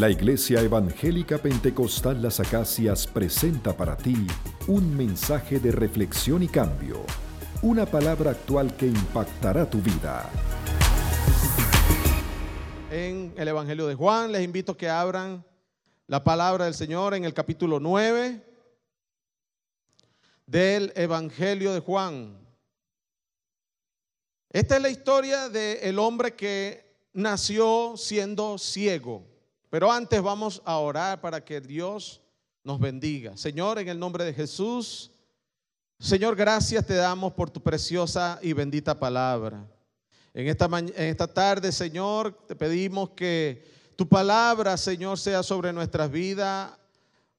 La Iglesia Evangélica Pentecostal Las Acacias presenta para ti un mensaje de reflexión y cambio, una palabra actual que impactará tu vida. En el Evangelio de Juan les invito a que abran la palabra del Señor en el capítulo 9 del Evangelio de Juan. Esta es la historia del hombre que nació siendo ciego. Pero antes vamos a orar para que Dios nos bendiga. Señor, en el nombre de Jesús, Señor, gracias te damos por tu preciosa y bendita palabra. En esta, en esta tarde, Señor, te pedimos que tu palabra, Señor, sea sobre nuestras vidas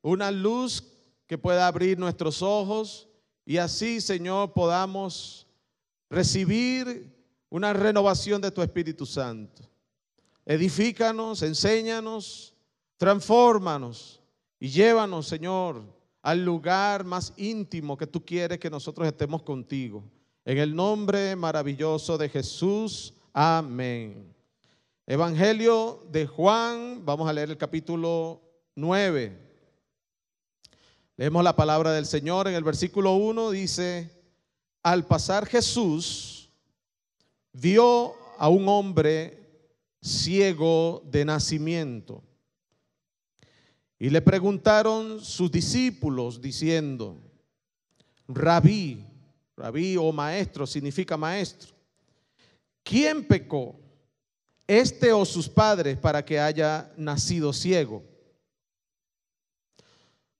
una luz que pueda abrir nuestros ojos y así, Señor, podamos recibir una renovación de tu Espíritu Santo edifícanos, enséñanos, transfórmanos y llévanos, Señor, al lugar más íntimo que tú quieres que nosotros estemos contigo. En el nombre maravilloso de Jesús, amén. Evangelio de Juan, vamos a leer el capítulo 9. Leemos la palabra del Señor en el versículo 1, dice, al pasar Jesús, dio a un hombre ciego de nacimiento. Y le preguntaron sus discípulos diciendo, rabí, rabí o oh maestro significa maestro, ¿quién pecó? ¿Este o sus padres para que haya nacido ciego?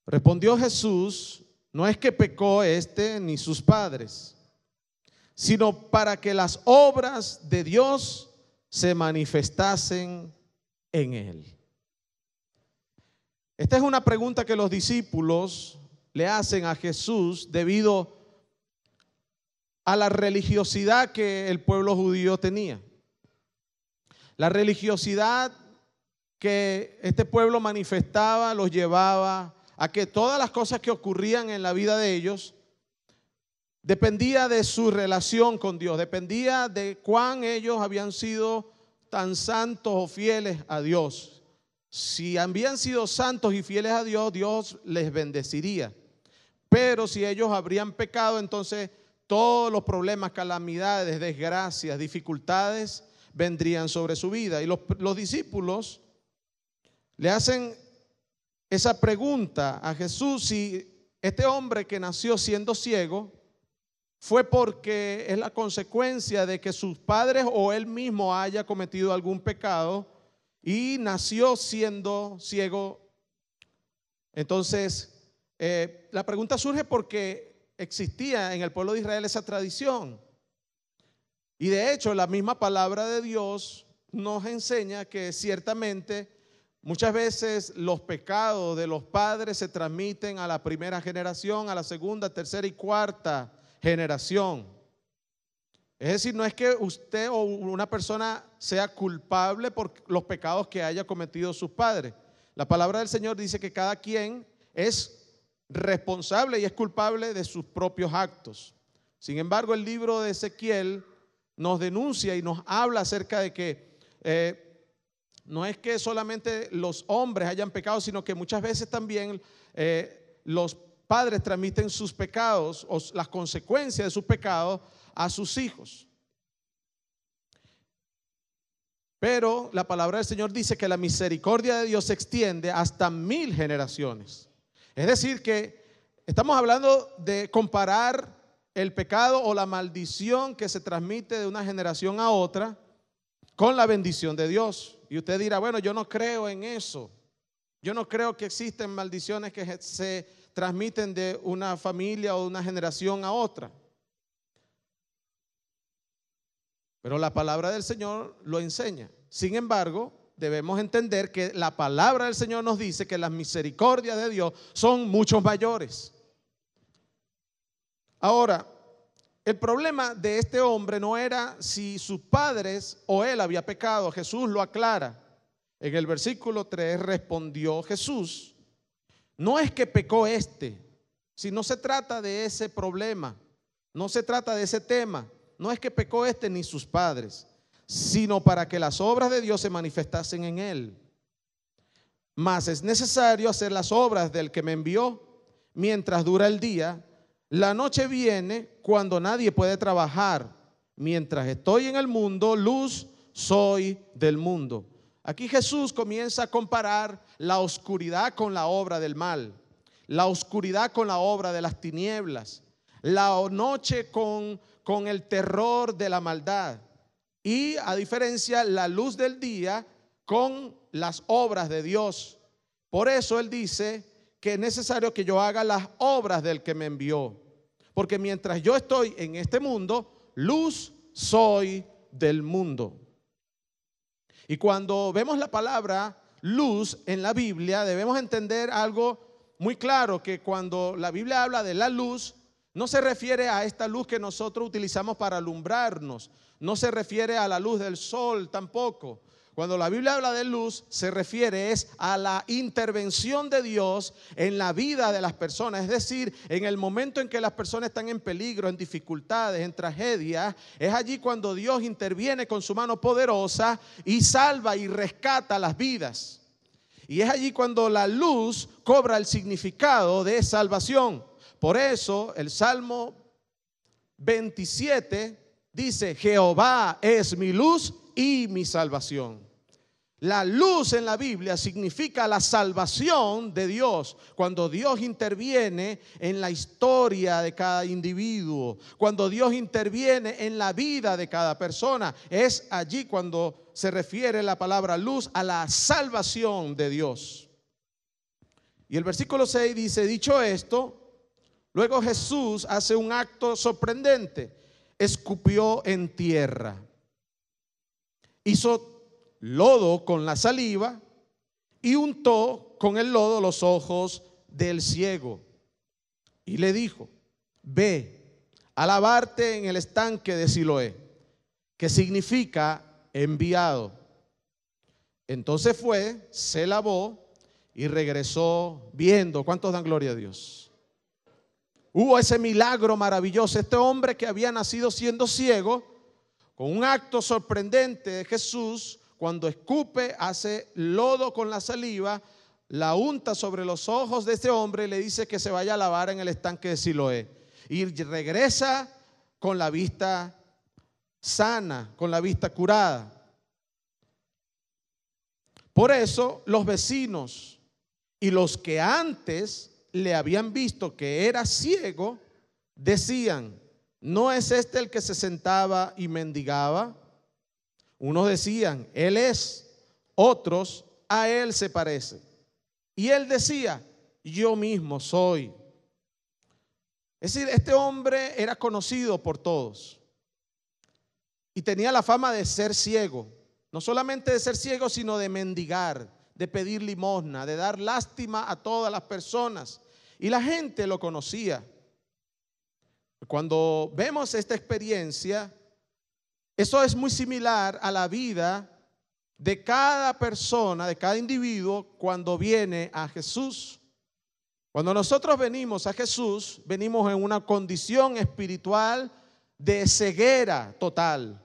Respondió Jesús, no es que pecó este ni sus padres, sino para que las obras de Dios se manifestasen en él. Esta es una pregunta que los discípulos le hacen a Jesús debido a la religiosidad que el pueblo judío tenía. La religiosidad que este pueblo manifestaba los llevaba a que todas las cosas que ocurrían en la vida de ellos Dependía de su relación con Dios, dependía de cuán ellos habían sido tan santos o fieles a Dios. Si habían sido santos y fieles a Dios, Dios les bendeciría. Pero si ellos habrían pecado, entonces todos los problemas, calamidades, desgracias, dificultades vendrían sobre su vida. Y los, discípulos le hacen esa pregunta a Jesús si este hombre que nació siendo ciego, fue porque es la consecuencia de que sus padres o él mismo haya cometido algún pecado y nació siendo ciego. Entonces, eh, la pregunta surge porque existía en el pueblo de Israel esa tradición. Y de hecho, la misma palabra de Dios nos enseña que ciertamente muchas veces los pecados de los padres se transmiten a la primera generación, a la segunda, tercera y cuarta generación. Es decir, no es que usted o una persona sea culpable por los pecados que haya cometido sus padres. La palabra del Señor dice que cada quien es responsable y es culpable de sus propios actos. Sin embargo, el libro de Ezequiel nos denuncia y nos habla acerca de que eh, no es que solamente los hombres hayan pecado, sino que muchas veces también eh, los los padres transmiten sus pecados o las consecuencias de sus pecados a sus hijos. Pero la palabra del Señor dice que la misericordia de Dios se extiende hasta mil generaciones. Es decir, que estamos hablando de comparar el pecado o la maldición que se transmite de una generación a otra con la bendición de Dios. Y usted dirá, bueno, yo no creo en eso. Yo no creo que existen maldiciones que se transmiten de una familia o de una generación a otra. Pero la palabra del Señor lo enseña. Sin embargo, debemos entender que la palabra del Señor nos dice que las misericordias de Dios son mucho mayores. Ahora, el problema de este hombre no era si sus padres o él había pecado. Jesús lo aclara. En el versículo 3 respondió Jesús, no es que pecó este, si no se trata de ese problema, no se trata de ese tema, no es que pecó este ni sus padres, sino para que las obras de Dios se manifestasen en él. Mas es necesario hacer las obras del que me envió mientras dura el día. La noche viene cuando nadie puede trabajar. Mientras estoy en el mundo, luz soy del mundo. Aquí Jesús comienza a comparar la oscuridad con la obra del mal, la oscuridad con la obra de las tinieblas, la noche con, con el terror de la maldad y a diferencia la luz del día con las obras de Dios. Por eso Él dice que es necesario que yo haga las obras del que me envió. Porque mientras yo estoy en este mundo, luz soy del mundo. Y cuando vemos la palabra luz en la Biblia, debemos entender algo muy claro, que cuando la Biblia habla de la luz, no se refiere a esta luz que nosotros utilizamos para alumbrarnos, no se refiere a la luz del sol tampoco, cuando la Biblia habla de luz, se refiere es a la intervención de Dios en la vida de las personas. Es decir, en el momento en que las personas están en peligro, en dificultades, en tragedias, es allí cuando Dios interviene con su mano poderosa y salva y rescata las vidas. Y es allí cuando la luz cobra el significado de salvación. Por eso el Salmo 27 dice, Jehová es mi luz y mi salvación. La luz en la Biblia significa la salvación de Dios, cuando Dios interviene en la historia de cada individuo, cuando Dios interviene en la vida de cada persona. Es allí cuando se refiere la palabra luz a la salvación de Dios. Y el versículo 6 dice, dicho esto, luego Jesús hace un acto sorprendente, escupió en tierra, hizo lodo con la saliva y untó con el lodo los ojos del ciego. Y le dijo, ve a lavarte en el estanque de Siloé, que significa enviado. Entonces fue, se lavó y regresó viendo. ¿Cuántos dan gloria a Dios? Hubo ese milagro maravilloso. Este hombre que había nacido siendo ciego, con un acto sorprendente de Jesús, cuando escupe, hace lodo con la saliva, la unta sobre los ojos de este hombre y le dice que se vaya a lavar en el estanque de Siloé. Y regresa con la vista sana, con la vista curada. Por eso los vecinos y los que antes le habían visto que era ciego, decían, ¿no es este el que se sentaba y mendigaba? Unos decían, Él es, otros, a Él se parece. Y Él decía, yo mismo soy. Es decir, este hombre era conocido por todos y tenía la fama de ser ciego. No solamente de ser ciego, sino de mendigar, de pedir limosna, de dar lástima a todas las personas. Y la gente lo conocía. Cuando vemos esta experiencia, eso es muy similar a la vida de cada persona, de cada individuo cuando viene a Jesús. Cuando nosotros venimos a Jesús, venimos en una condición espiritual de ceguera total.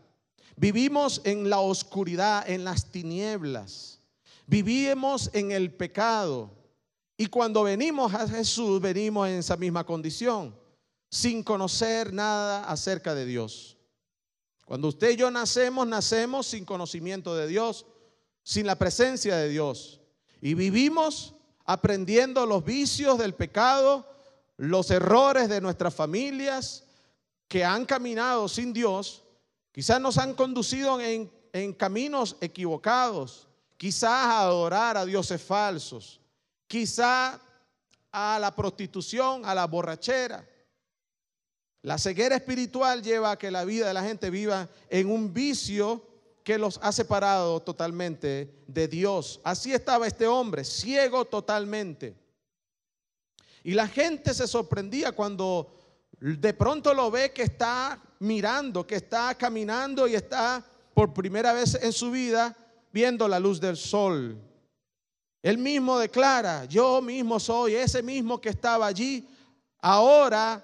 Vivimos en la oscuridad, en las tinieblas. Vivimos en el pecado. Y cuando venimos a Jesús, venimos en esa misma condición, sin conocer nada acerca de Dios. Cuando usted y yo nacemos, nacemos sin conocimiento de Dios, sin la presencia de Dios. Y vivimos aprendiendo los vicios del pecado, los errores de nuestras familias que han caminado sin Dios. Quizás nos han conducido en, caminos equivocados. Quizás a adorar a dioses falsos. Quizás a la prostitución, a la borrachera. La ceguera espiritual lleva a que la vida de la gente viva en un vicio que los ha separado totalmente de Dios. Así estaba este hombre, ciego totalmente. Y la gente se sorprendía cuando de pronto lo ve que está mirando, que está caminando y está por primera vez en su vida viendo la luz del sol. Él mismo declara, yo mismo soy ese mismo que estaba allí, ahora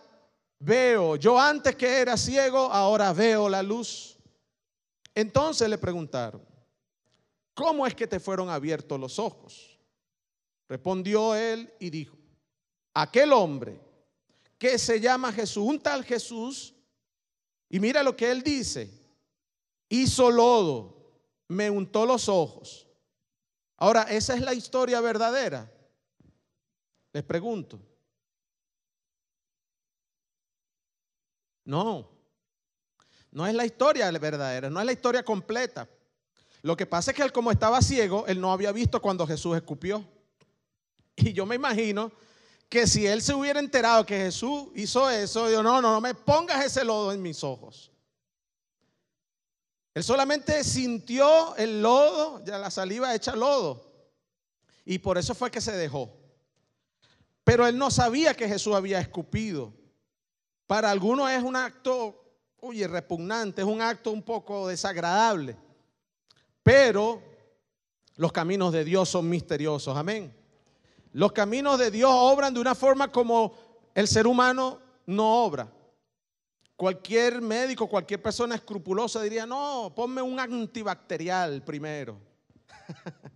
Veo, yo antes que era ciego, ahora veo la luz. Entonces le preguntaron, ¿cómo es que te fueron abiertos los ojos? Respondió él y dijo, aquel hombre que se llama Jesús, un tal Jesús, y mira lo que él dice, hizo lodo, me untó los ojos. Ahora, esa es la historia verdadera. Les pregunto, No, no es la historia verdadera, no es la historia completa. Lo que pasa es que él como estaba ciego, él no había visto cuando Jesús escupió. Y yo me imagino que si él se hubiera enterado que Jesús hizo eso, yo no, no, no me pongas ese lodo en mis ojos. Él solamente sintió el lodo, ya la saliva hecha lodo. Y por eso fue que se dejó. Pero él no sabía que Jesús había escupido. Para algunos es un acto, oye, repugnante, es un acto un poco desagradable. Pero los caminos de Dios son misteriosos, amén. Los caminos de Dios obran de una forma como el ser humano no obra. Cualquier médico, cualquier persona escrupulosa diría, no, ponme un antibacterial primero.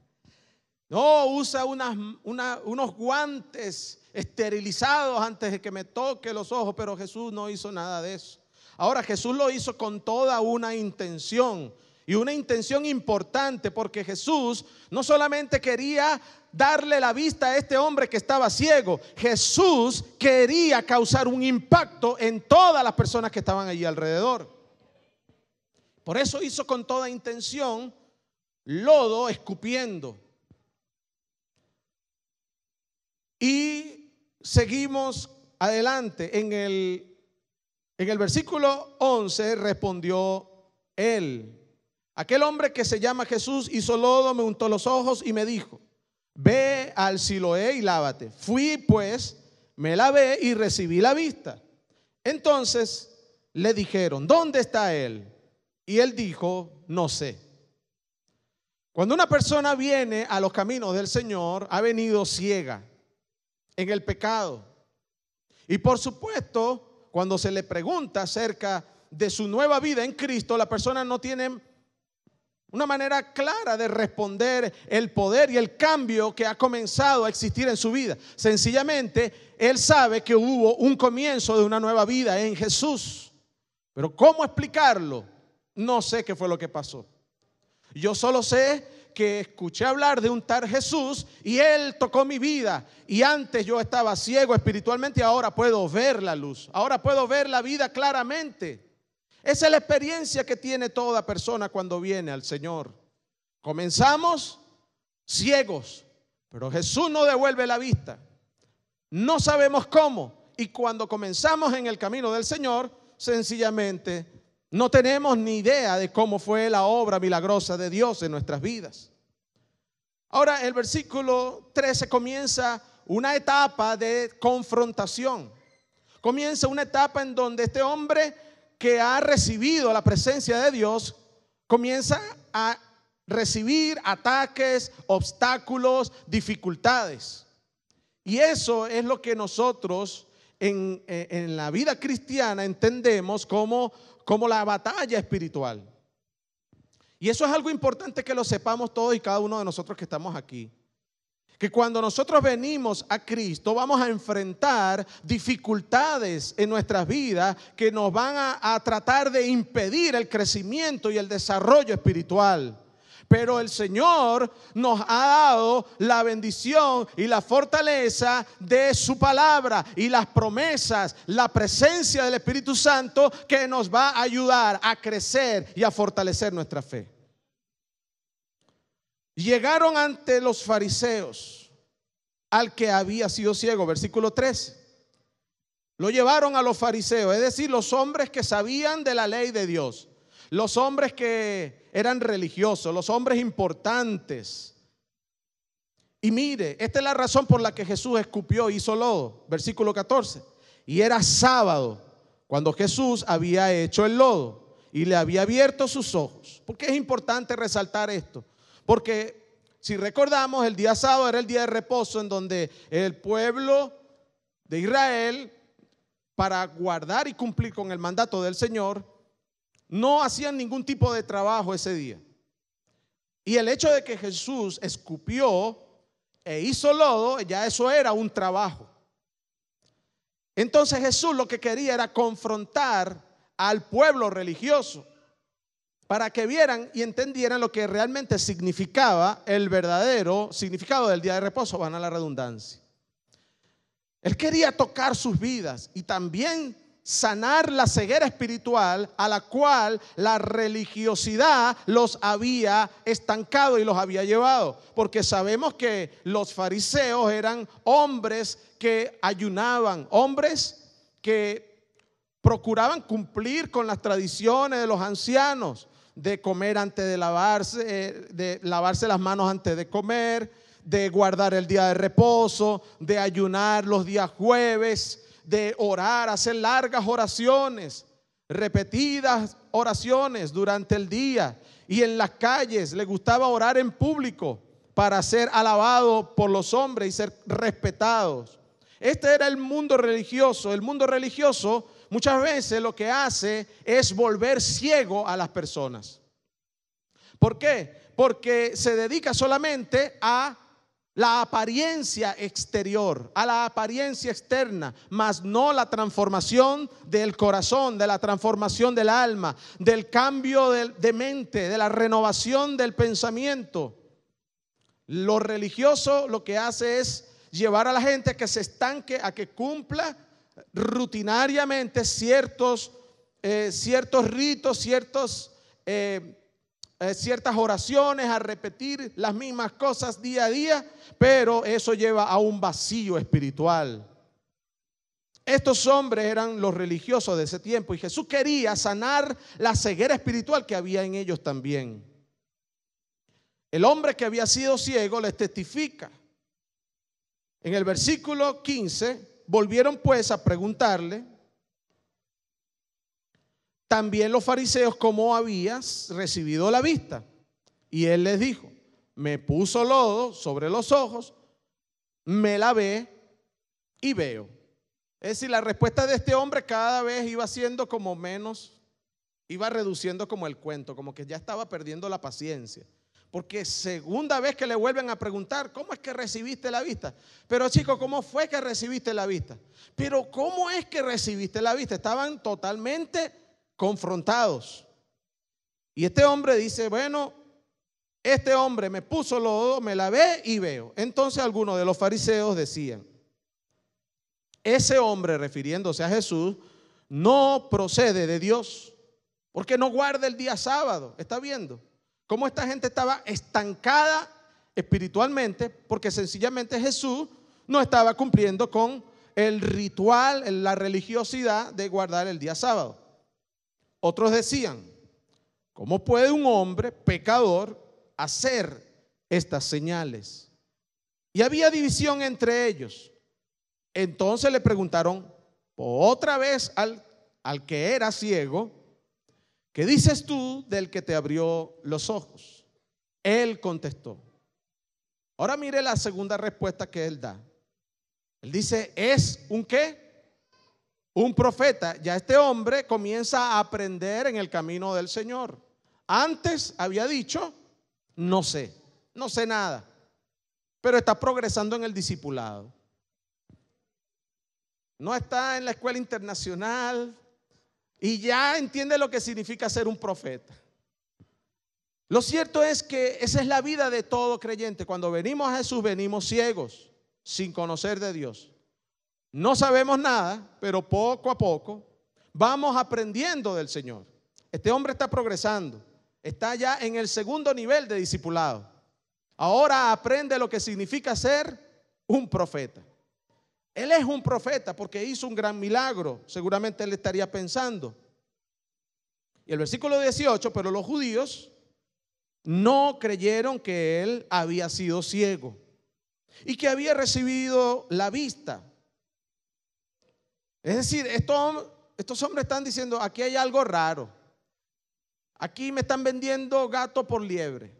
no, usa unos guantes esterilizados antes de que me toque los ojos, pero Jesús no hizo nada de eso. Ahora Jesús lo hizo con toda una intención y una intención importante porque Jesús no solamente quería darle la vista a este hombre que estaba ciego, Jesús quería causar un impacto en todas las personas que estaban allí alrededor. Por eso hizo con toda intención lodo escupiendo. Y seguimos adelante. En el, en el versículo 11 respondió él. Aquel hombre que se llama Jesús hizo lodo, me untó los ojos y me dijo, ve al Siloé y lávate. Fui pues, me lavé y recibí la vista. Entonces le dijeron, ¿dónde está él? Y él dijo, no sé. Cuando una persona viene a los caminos del Señor, ha venido ciega en el pecado. Y por supuesto, cuando se le pregunta acerca de su nueva vida en Cristo, la persona no tiene una manera clara de responder el poder y el cambio que ha comenzado a existir en su vida. Sencillamente, él sabe que hubo un comienzo de una nueva vida en Jesús. Pero ¿cómo explicarlo? No sé qué fue lo que pasó. Yo solo sé escuché hablar de un tal Jesús y él tocó mi vida. Y antes yo estaba ciego espiritualmente y ahora puedo ver la luz. Ahora puedo ver la vida claramente. Esa es la experiencia que tiene toda persona cuando viene al Señor. Comenzamos ciegos, pero Jesús no devuelve la vista. No sabemos cómo. Y cuando comenzamos en el camino del Señor, sencillamente no tenemos ni idea de cómo fue la obra milagrosa de Dios en nuestras vidas. Ahora el versículo 13 comienza una etapa de confrontación. Comienza una etapa en donde este hombre que ha recibido la presencia de Dios comienza a recibir ataques, obstáculos, dificultades. Y eso es lo que nosotros eh, en, la vida cristiana entendemos como, la batalla espiritual. Y eso es algo importante que lo sepamos todos y cada uno de nosotros que estamos aquí. Que cuando nosotros venimos a Cristo vamos a enfrentar dificultades en nuestras vidas que nos van a tratar de impedir el crecimiento y el desarrollo espiritual. Pero el Señor nos ha dado la bendición y la fortaleza de su palabra y las promesas, la presencia del Espíritu Santo que nos va a ayudar a crecer y a fortalecer nuestra fe. Llegaron ante los fariseos al que había sido ciego, versículo 3. Lo llevaron a los fariseos, es decir, los hombres que sabían de la ley de Dios los hombres que eran religiosos, los hombres importantes. Y mire, esta es la razón por la que Jesús escupió y hizo lodo, versículo 14. Y era sábado cuando Jesús había hecho el lodo y le había abierto sus ojos. ¿Por qué es importante resaltar esto? Porque si recordamos, el día sábado era el día de reposo en donde el pueblo de Israel, para guardar y cumplir con el mandato del Señor, no hacían ningún tipo de trabajo ese día. Y el hecho de que Jesús escupió e hizo lodo, ya eso era un trabajo. Entonces Jesús lo que quería era confrontar al pueblo religioso para que vieran y entendieran lo que realmente significaba el verdadero significado del día de reposo, van a la redundancia. Él quería tocar sus vidas y también sanar la ceguera espiritual a la cual la religiosidad los había estancado y los había llevado. Porque sabemos que los fariseos eran hombres que ayunaban, hombres que procuraban cumplir con las tradiciones de los ancianos, de comer antes de lavarse, eh, de lavarse las manos antes de comer, de guardar el día de reposo, de ayunar los días jueves de orar, hacer largas oraciones, repetidas oraciones durante el día y en las calles. Le gustaba orar en público para ser alabado por los hombres y ser respetados. Este era el mundo religioso. El mundo religioso muchas veces lo que hace es volver ciego a las personas. ¿Por qué? Porque se dedica solamente a la apariencia exterior, a la apariencia externa, mas no la transformación del corazón, de la transformación del alma, del cambio de, mente, de la renovación del pensamiento. Lo religioso lo que hace es llevar a la gente a que se estanque, a que cumpla rutinariamente ciertos, eh, ciertos ritos, ciertos... Eh, eh, ciertas oraciones, a repetir las mismas cosas día a día, pero eso lleva a un vacío espiritual. Estos hombres eran los religiosos de ese tiempo y Jesús quería sanar la ceguera espiritual que había en ellos también. El hombre que había sido ciego les testifica. En el versículo 15, volvieron pues a preguntarle, también los fariseos, como habías recibido la vista. Y él les dijo, me puso lodo sobre los ojos, me lavé y veo. Es decir, la respuesta de este hombre cada vez iba siendo como menos, iba reduciendo como el cuento, como que ya estaba perdiendo la paciencia. Porque segunda vez que le vuelven a preguntar, ¿cómo es que recibiste la vista? Pero chico, ¿cómo fue que recibiste la vista? Pero ¿cómo es que recibiste la vista? Estaban totalmente confrontados. Y este hombre dice, bueno, este hombre me puso lodo, me lavé y veo. Entonces algunos de los fariseos decían, ese hombre, refiriéndose a Jesús, no procede de Dios, porque no guarda el día sábado. ¿Está viendo? Cómo esta gente estaba estancada espiritualmente, porque sencillamente Jesús no estaba cumpliendo con el ritual, la religiosidad de guardar el día sábado. Otros decían, ¿cómo puede un hombre pecador hacer estas señales? Y había división entre ellos. Entonces le preguntaron otra vez al, al que era ciego, ¿qué dices tú del que te abrió los ojos? Él contestó. Ahora mire la segunda respuesta que él da. Él dice, ¿es un qué? un profeta. Ya este hombre comienza a aprender en el camino del Señor. Antes había dicho, no sé, no sé nada, pero está progresando en el discipulado. No está en la escuela internacional y ya entiende lo que significa ser un profeta. Lo cierto es que esa es la vida de todo creyente. Cuando venimos a Jesús venimos ciegos, sin conocer de Dios. No sabemos nada, pero poco a poco vamos aprendiendo del Señor. Este hombre está progresando, está ya en el segundo nivel de discipulado. Ahora aprende lo que significa ser un profeta. Él es un profeta porque hizo un gran milagro, seguramente él estaría pensando. Y el versículo 18, pero los judíos no creyeron que él había sido ciego y que había recibido la vista es decir, estos, estos hombres están diciendo, aquí hay algo raro. Aquí me están vendiendo gato por liebre.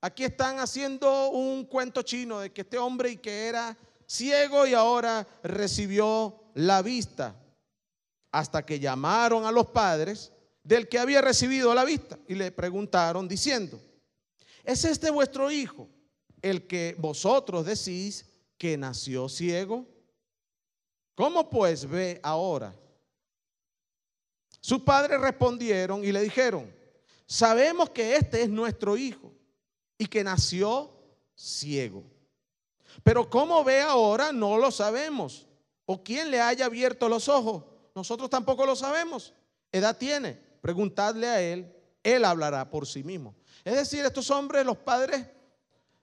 Aquí están haciendo un cuento chino de que este hombre y que era ciego y ahora recibió la vista. Hasta que llamaron a los padres del que había recibido la vista y le preguntaron diciendo, ¿es este vuestro hijo el que vosotros decís que nació ciego? ¿Cómo pues ve ahora? Sus padres respondieron y le dijeron, sabemos que este es nuestro hijo y que nació ciego. Pero cómo ve ahora no lo sabemos. O quién le haya abierto los ojos, nosotros tampoco lo sabemos. Edad tiene, preguntadle a él, él hablará por sí mismo. Es decir, estos hombres, los padres,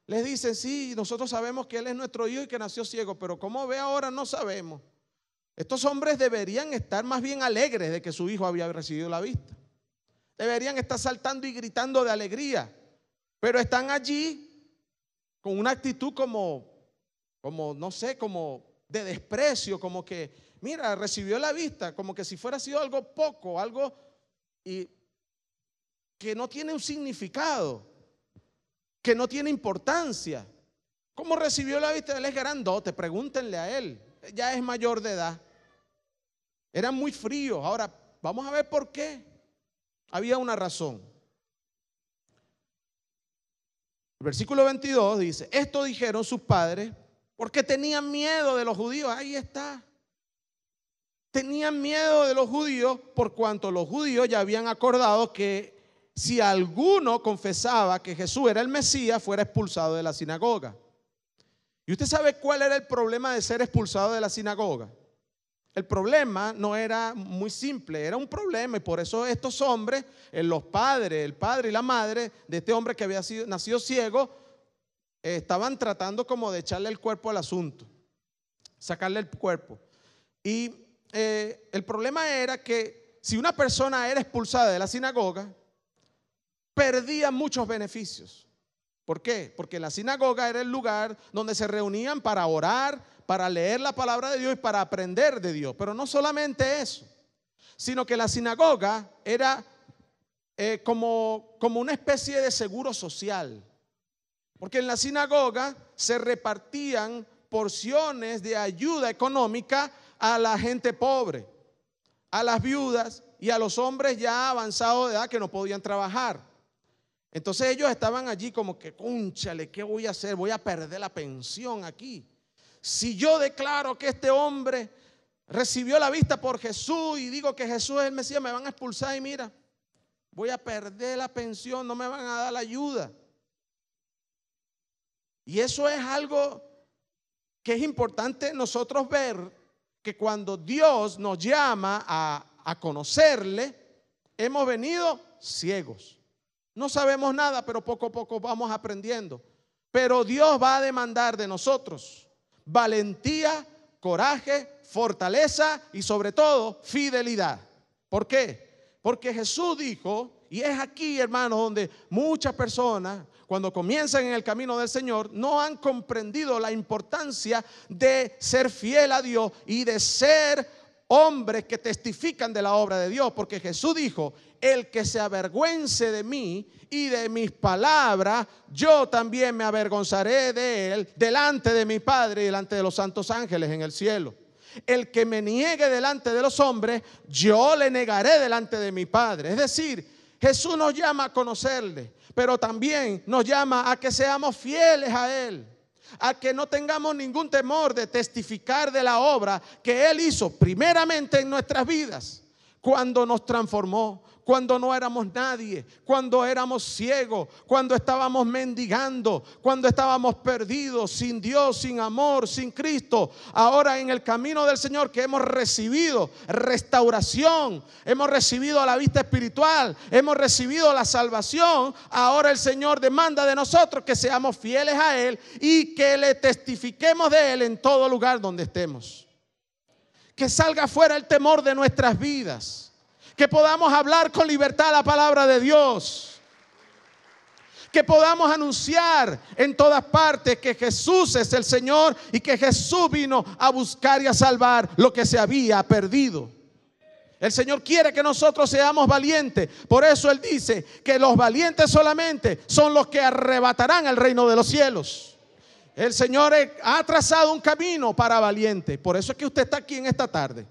les dicen, sí, nosotros sabemos que él es nuestro hijo y que nació ciego, pero cómo ve ahora no sabemos. Estos hombres deberían estar más bien alegres de que su hijo había recibido la vista. Deberían estar saltando y gritando de alegría, pero están allí con una actitud como, como no sé, como de desprecio, como que, mira, recibió la vista, como que si fuera sido algo poco, algo y, que no tiene un significado, que no tiene importancia. ¿Cómo recibió la vista? Él es grandote, pregúntenle a él, ya es mayor de edad. Era muy frío. Ahora, vamos a ver por qué. Había una razón. El versículo 22 dice, esto dijeron sus padres porque tenían miedo de los judíos. Ahí está. Tenían miedo de los judíos por cuanto los judíos ya habían acordado que si alguno confesaba que Jesús era el Mesías, fuera expulsado de la sinagoga. ¿Y usted sabe cuál era el problema de ser expulsado de la sinagoga? El problema no era muy simple, era un problema y por eso estos hombres, eh, los padres, el padre y la madre de este hombre que había sido, nacido ciego, eh, estaban tratando como de echarle el cuerpo al asunto, sacarle el cuerpo. Y eh, el problema era que si una persona era expulsada de la sinagoga, perdía muchos beneficios. ¿Por qué? Porque la sinagoga era el lugar donde se reunían para orar, para leer la palabra de Dios y para aprender de Dios. Pero no solamente eso, sino que la sinagoga era eh, como, como una especie de seguro social. Porque en la sinagoga se repartían porciones de ayuda económica a la gente pobre, a las viudas y a los hombres ya avanzados de edad que no podían trabajar. Entonces ellos estaban allí como que, cónchale, ¿qué voy a hacer? Voy a perder la pensión aquí. Si yo declaro que este hombre recibió la vista por Jesús y digo que Jesús es el Mesías, me van a expulsar y mira, voy a perder la pensión, no me van a dar la ayuda. Y eso es algo que es importante nosotros ver, que cuando Dios nos llama a, a conocerle, hemos venido ciegos. No sabemos nada, pero poco a poco vamos aprendiendo. Pero Dios va a demandar de nosotros valentía, coraje, fortaleza y sobre todo fidelidad. ¿Por qué? Porque Jesús dijo, y es aquí, hermanos, donde muchas personas, cuando comienzan en el camino del Señor, no han comprendido la importancia de ser fiel a Dios y de ser hombres que testifican de la obra de Dios. Porque Jesús dijo, el que se avergüence de mí y de mis palabras, yo también me avergonzaré de él delante de mi Padre y delante de los santos ángeles en el cielo. El que me niegue delante de los hombres, yo le negaré delante de mi Padre. Es decir, Jesús nos llama a conocerle, pero también nos llama a que seamos fieles a Él, a que no tengamos ningún temor de testificar de la obra que Él hizo primeramente en nuestras vidas cuando nos transformó, cuando no éramos nadie, cuando éramos ciegos, cuando estábamos mendigando, cuando estábamos perdidos, sin Dios, sin amor, sin Cristo. Ahora en el camino del Señor que hemos recibido restauración, hemos recibido la vista espiritual, hemos recibido la salvación, ahora el Señor demanda de nosotros que seamos fieles a Él y que le testifiquemos de Él en todo lugar donde estemos que salga fuera el temor de nuestras vidas, que podamos hablar con libertad la palabra de Dios, que podamos anunciar en todas partes que Jesús es el Señor y que Jesús vino a buscar y a salvar lo que se había perdido. El Señor quiere que nosotros seamos valientes. Por eso Él dice que los valientes solamente son los que arrebatarán el reino de los cielos. El Señor ha trazado un camino para valiente. Por eso es que usted está aquí en esta tarde.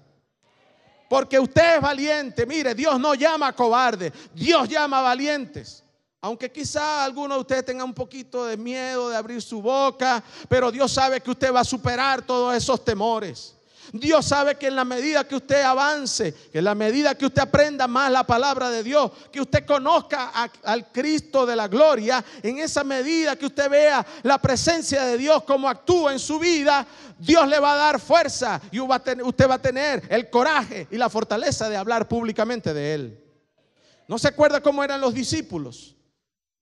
Porque usted es valiente. Mire, Dios no llama a cobardes. Dios llama a valientes. Aunque quizá alguno de ustedes tenga un poquito de miedo de abrir su boca, pero Dios sabe que usted va a superar todos esos temores. Dios sabe que en la medida que usted avance, que en la medida que usted aprenda más la palabra de Dios, que usted conozca al Cristo de la gloria, en esa medida que usted vea la presencia de Dios como actúa en su vida, Dios le va a dar fuerza y usted va a tener el coraje y la fortaleza de hablar públicamente de Él. ¿No se acuerda cómo eran los discípulos?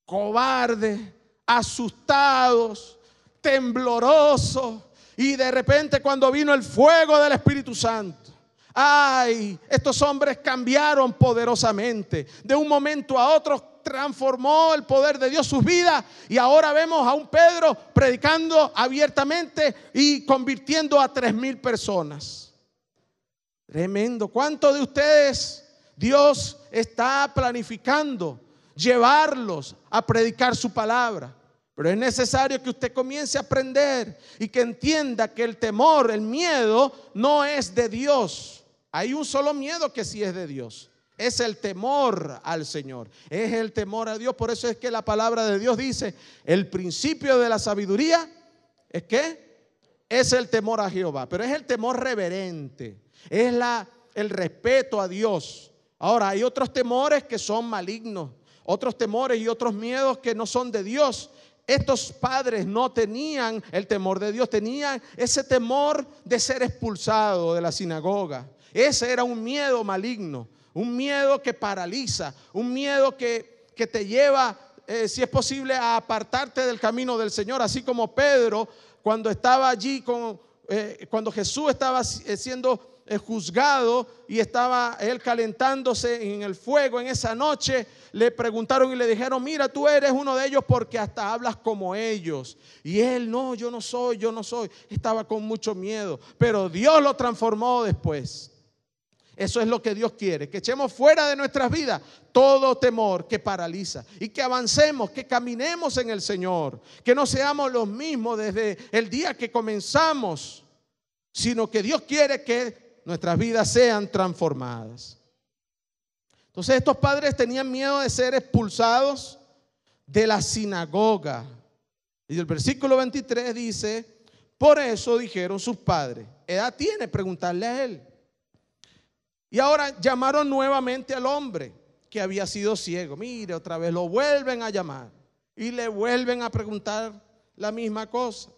Cobardes, asustados, temblorosos y de repente cuando vino el fuego del Espíritu Santo, ay, estos hombres cambiaron poderosamente. De un momento a otro transformó el poder de Dios sus vidas y ahora vemos a un Pedro predicando abiertamente y convirtiendo a tres mil personas. Tremendo. ¿Cuántos de ustedes Dios está planificando llevarlos a predicar su palabra? Pero es necesario que usted comience a aprender y que entienda que el temor, el miedo, no es de Dios. Hay un solo miedo que sí es de Dios. Es el temor al Señor. Es el temor a Dios. Por eso es que la palabra de Dios dice, el principio de la sabiduría es que es el temor a Jehová. Pero es el temor reverente. Es la, el respeto a Dios. Ahora, hay otros temores que son malignos. Otros temores y otros miedos que no son de Dios estos padres no tenían el temor de Dios, tenían ese temor de ser expulsado de la sinagoga. Ese era un miedo maligno, un miedo que paraliza, un miedo que, que te lleva, eh, si es posible, a apartarte del camino del Señor, así como Pedro cuando estaba allí con, eh, cuando Jesús estaba eh, siendo eh, juzgado y estaba él calentándose en el fuego en esa noche, le preguntaron y le dijeron, mira, tú eres uno de ellos porque hasta hablas como ellos. Y él, no, yo no soy, yo no soy. Estaba con mucho miedo, pero Dios lo transformó después. Eso es lo que Dios quiere, que echemos fuera de nuestras vidas todo temor que paraliza y que avancemos, que caminemos en el Señor, que no seamos los mismos desde el día que comenzamos, sino que Dios quiere que nuestras vidas sean transformadas. Entonces estos padres tenían miedo de ser expulsados de la sinagoga. Y el versículo 23 dice, por eso dijeron sus padres, edad tiene, preguntarle a él. Y ahora llamaron nuevamente al hombre que había sido ciego. Mire, otra vez lo vuelven a llamar y le vuelven a preguntar la misma cosa.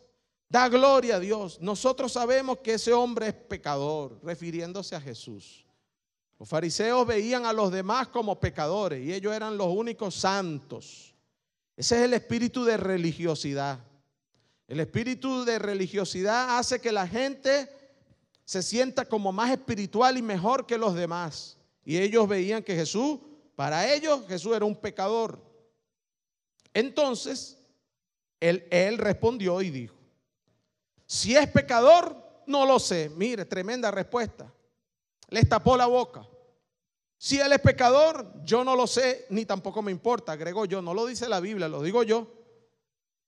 Da gloria a Dios. Nosotros sabemos que ese hombre es pecador, refiriéndose a Jesús. Los fariseos veían a los demás como pecadores y ellos eran los únicos santos. Ese es el espíritu de religiosidad. El espíritu de religiosidad hace que la gente se sienta como más espiritual y mejor que los demás. Y ellos veían que Jesús, para ellos Jesús era un pecador. Entonces, él, él respondió y dijo, si es pecador, no lo sé. Mire, tremenda respuesta. Les tapó la boca. Si él es pecador, yo no lo sé, ni tampoco me importa, agregó yo. No lo dice la Biblia, lo digo yo.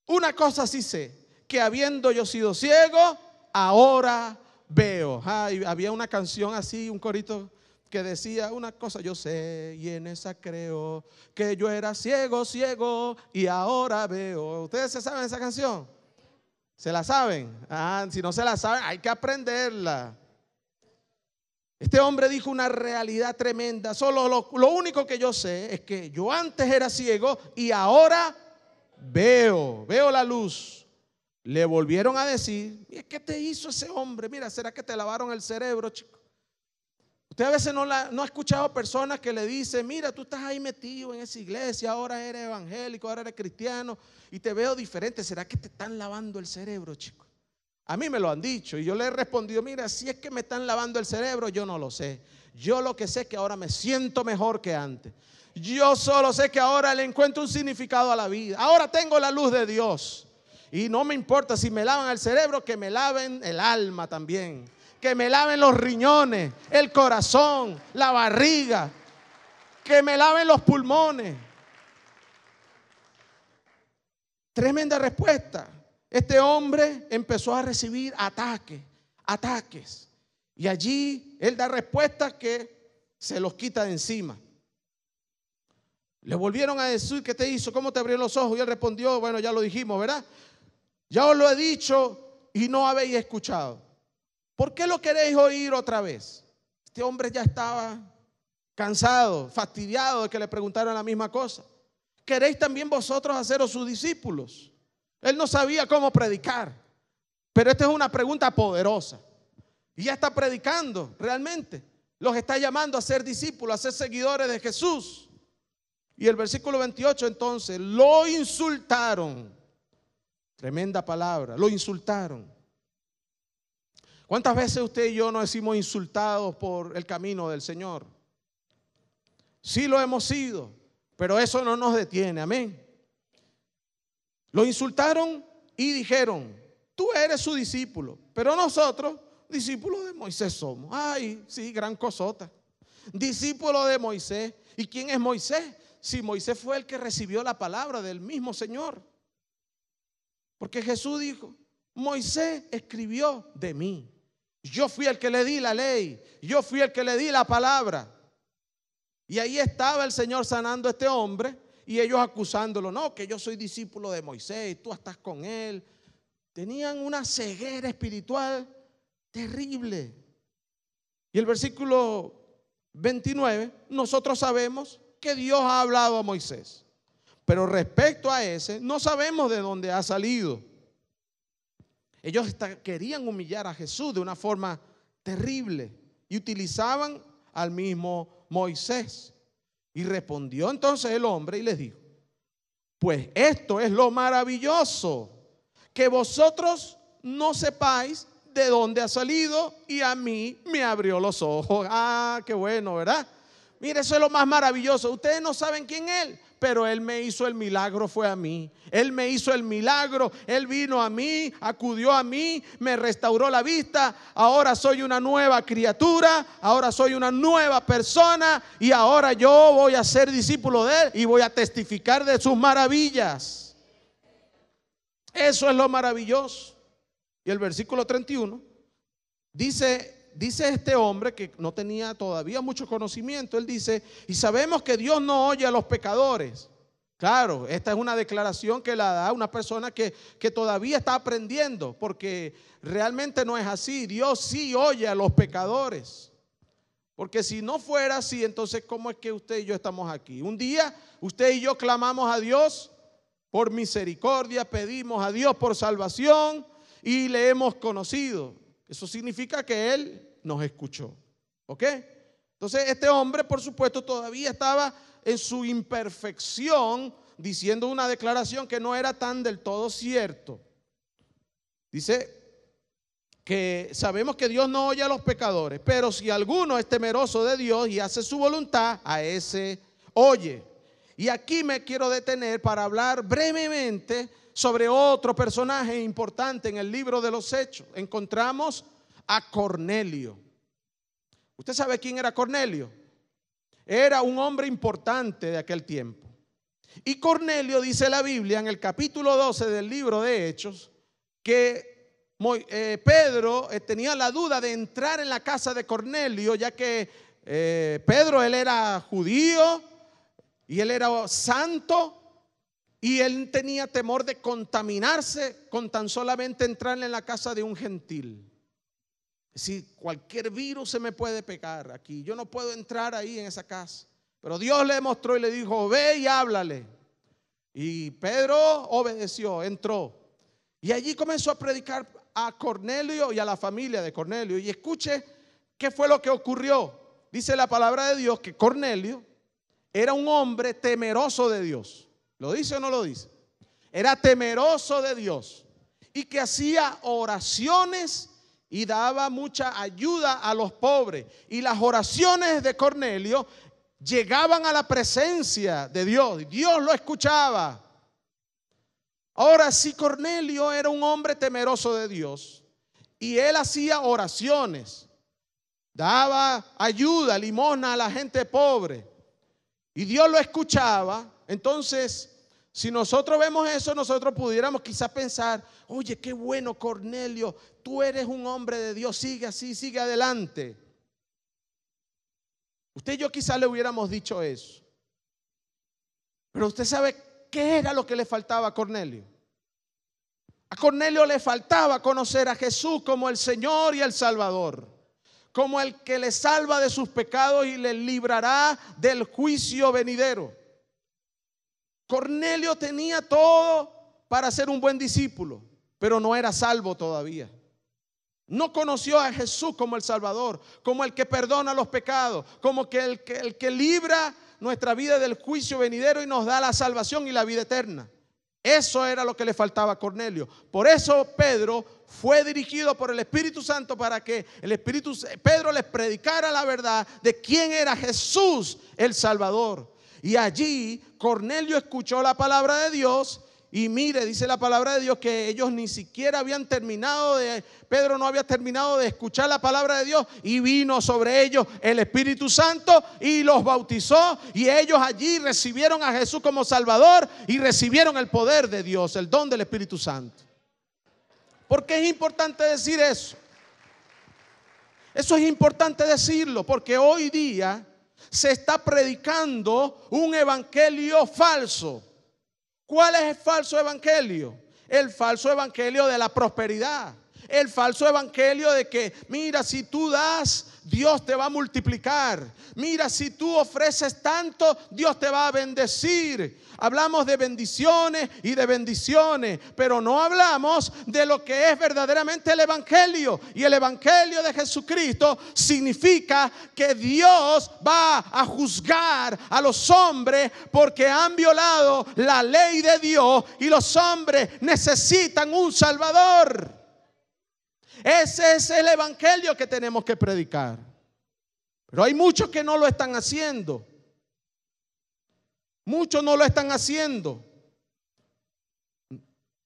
Una cosa sí sé, que habiendo yo sido ciego, ahora veo. había una canción así, un corito que decía una cosa, yo sé, y en esa creo, que yo era ciego, ciego, y ahora veo. ¿Ustedes se saben esa canción? ¿Se la saben? Ah, si no se la saben, hay que aprenderla. Este hombre dijo una realidad tremenda. Solo lo, único que yo sé es que yo antes era ciego y ahora veo, veo la luz. Le volvieron a decir, ¿qué te hizo ese hombre? Mira, ¿será que te lavaron el cerebro, chico? Usted a veces no, ha escuchado personas que le dicen, mira, tú estás ahí metido en esa iglesia, ahora eres evangélico, ahora eres cristiano y te veo diferente. ¿Será que te están lavando el cerebro, chico? A mí me lo han dicho y yo le he respondido, mira, si es que me están lavando el cerebro, yo no lo sé. Yo lo que sé es que ahora me siento mejor que antes. Yo solo sé que ahora le encuentro un significado a la vida. Ahora tengo la luz de Dios. Y no me importa si me lavan el cerebro, que me laven el alma también que me laven los riñones, el corazón, la barriga, que me laven los pulmones. Tremenda respuesta. Este hombre empezó a recibir ataques, ataques. Y allí él da respuestas que se los quita de encima. Le volvieron a decir, ¿qué te hizo? ¿Cómo te abrió los ojos? Y él respondió, bueno, ya lo dijimos, ¿verdad? Ya os lo he dicho y no habéis escuchado. ¿Por qué lo queréis oír otra vez? Este hombre ya estaba cansado, fastidiado de que le preguntaran la misma cosa. ¿Queréis también vosotros haceros sus discípulos? Él no sabía cómo predicar, pero esta es una pregunta poderosa. Y ya está predicando realmente. Los está llamando a ser discípulos, a ser seguidores de Jesús. Y el versículo 28 entonces, lo insultaron. Tremenda palabra, lo insultaron ¿Cuántas veces usted y yo nos decimos insultados por el camino del Señor? Sí lo hemos sido, pero eso no nos detiene, amén. Lo insultaron y dijeron, tú eres su discípulo, pero nosotros, discípulos de Moisés somos. Ay, sí, gran cosota. Discípulo de Moisés. ¿Y quién es Moisés? Si Moisés fue el que recibió la palabra del mismo Señor. Porque Jesús dijo, Moisés escribió de mí. Yo fui el que le di la ley, yo fui el que le di la palabra. Y ahí estaba el Señor sanando a este hombre y ellos acusándolo, no, que yo soy discípulo de Moisés, tú estás con él. Tenían una ceguera espiritual terrible. Y el versículo 29, nosotros sabemos que Dios ha hablado a Moisés, pero respecto a ese, no sabemos de dónde ha salido ellos querían humillar a Jesús de una forma terrible y utilizaban al mismo Moisés. Y respondió entonces el hombre y les dijo, pues esto es lo maravilloso, que vosotros no sepáis de dónde ha salido y a mí me abrió los ojos. Ah, qué bueno, ¿verdad? Mire, eso es lo más maravilloso. Ustedes no saben quién es él, pero él me hizo el milagro, fue a mí. Él me hizo el milagro, él vino a mí, acudió a mí, me restauró la vista. Ahora soy una nueva criatura, ahora soy una nueva persona y ahora yo voy a ser discípulo de él y voy a testificar de sus maravillas. Eso es lo maravilloso. Y el versículo 31 dice dice este hombre que no tenía todavía mucho conocimiento, él dice, y sabemos que Dios no oye a los pecadores. Claro, esta es una declaración que la da una persona que, que todavía está aprendiendo, porque realmente no es así. Dios sí oye a los pecadores. Porque si no fuera así, entonces ¿cómo es que usted y yo estamos aquí? Un día usted y yo clamamos a Dios por misericordia, pedimos a Dios por salvación y le hemos conocido. Eso significa que él nos escuchó. ¿Ok? Entonces este hombre, por supuesto, todavía estaba en su imperfección diciendo una declaración que no era tan del todo cierto. Dice que sabemos que Dios no oye a los pecadores, pero si alguno es temeroso de Dios y hace su voluntad, a ese oye. Y aquí me quiero detener para hablar brevemente sobre otro personaje importante en el libro de los Hechos. Encontramos a Cornelio. ¿Usted sabe quién era Cornelio? Era un hombre importante de aquel tiempo. Y Cornelio dice la Biblia en el capítulo 12 del libro de Hechos que eh, Pedro eh, tenía la duda de entrar en la casa de Cornelio, ya que eh, Pedro él era judío y él era santo, y él tenía temor de contaminarse con tan solamente entrar en la casa de un gentil. Si cualquier virus se me puede pegar aquí, yo no puedo entrar ahí en esa casa. Pero Dios le mostró y le dijo, ve y háblale. Y Pedro obedeció, entró. Y allí comenzó a predicar a Cornelio y a la familia de Cornelio. Y escuche qué fue lo que ocurrió. Dice la palabra de Dios que Cornelio era un hombre temeroso de Dios. ¿Lo dice o no lo dice? Era temeroso de Dios y que hacía oraciones y daba mucha ayuda a los pobres. Y las oraciones de Cornelio llegaban a la presencia de Dios. Dios lo escuchaba. Ahora, si Cornelio era un hombre temeroso de Dios y él hacía oraciones, daba ayuda, limosna a la gente pobre, y Dios lo escuchaba, entonces si nosotros vemos eso, nosotros pudiéramos quizás pensar, oye, qué bueno Cornelio, tú eres un hombre de Dios, sigue así, sigue adelante. Usted y yo quizás le hubiéramos dicho eso. Pero usted sabe qué era lo que le faltaba a Cornelio. A Cornelio le faltaba conocer a Jesús como el Señor y el Salvador, como el que le salva de sus pecados y le librará del juicio venidero. Cornelio tenía todo para ser un buen discípulo, pero no era salvo todavía. No conoció a Jesús como el Salvador, como el que perdona los pecados, como que el, que el que libra nuestra vida del juicio venidero y nos da la salvación y la vida eterna. Eso era lo que le faltaba a Cornelio. Por eso Pedro fue dirigido por el Espíritu Santo para que el Espíritu Pedro les predicara la verdad de quién era Jesús el Salvador. Y allí Cornelio escuchó la palabra de Dios y mire, dice la palabra de Dios que ellos ni siquiera habían terminado de, Pedro no había terminado de escuchar la palabra de Dios y vino sobre ellos el Espíritu Santo y los bautizó y ellos allí recibieron a Jesús como Salvador y recibieron el poder de Dios, el don del Espíritu Santo. ¿Por qué es importante decir eso? Eso es importante decirlo porque hoy día se está predicando un evangelio falso. ¿Cuál es el falso evangelio? El falso evangelio de la prosperidad. El falso evangelio de que, mira, si tú das Dios te va a multiplicar. Mira, si tú ofreces tanto, Dios te va a bendecir. Hablamos de bendiciones y de bendiciones, pero no hablamos de lo que es verdaderamente el Evangelio. Y el Evangelio de Jesucristo significa que Dios va a juzgar a los hombres porque han violado la ley de Dios y los hombres necesitan un Salvador. Ese es el evangelio que tenemos que predicar. Pero hay muchos que no lo están haciendo. Muchos no lo están haciendo.